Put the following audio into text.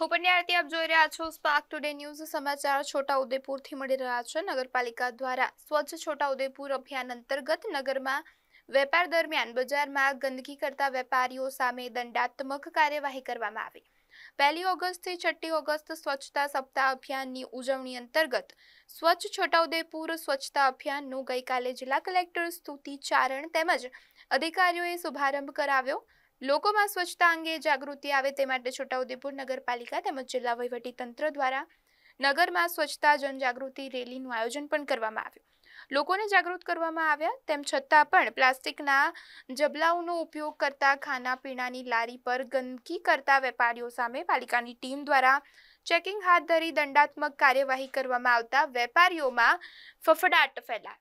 ઉપરની આરતી આપ જોઈ રહ્યા છો સ્પાર્ક ટુડે ન્યૂઝ સમાચાર છોટા ઉદેપુરથી મળી રહ્યા છે નગરપાલિકા દ્વારા સ્વચ્છ છોટા ઉદેપુર અભિયાન અંતર્ગત નગરમાં વેપાર દરમિયાન બજારમાં ગંદકી કરતા વેપારીઓ સામે દંડાત્મક કાર્યવાહી કરવામાં આવી પહેલી ઓગસ્ટથી છઠ્ઠી ઓગસ્ટ સ્વચ્છતા સપ્તાહ અભિયાનની ઉજવણી અંતર્ગત સ્વચ્છ છોટાઉદેપુર સ્વચ્છતા અભિયાનનું ગઈકાલે જિલ્લા કલેક્ટર સ્તુતિ ચારણ તેમજ અધિકારીઓએ શુભારંભ કરાવ્યો લોકોમાં સ્વચ્છતા અંગે જાગૃતિ આવે તે માટે છોટાઉદેપુર નગરપાલિકા તેમજ જિલ્લા તંત્ર દ્વારા નગરમાં સ્વચ્છતા જનજાગૃતિ રેલીનું આયોજન પણ કરવામાં આવ્યું લોકોને જાગૃત કરવામાં આવ્યા તેમ છતાં પણ પ્લાસ્ટિકના જબલાઓનો ઉપયોગ કરતા પીણાની લારી પર ગંદકી કરતા વેપારીઓ સામે પાલિકાની ટીમ દ્વારા ચેકિંગ હાથ ધરી દંડાત્મક કાર્યવાહી કરવામાં આવતા વેપારીઓમાં ફફડાટ ફેલાયો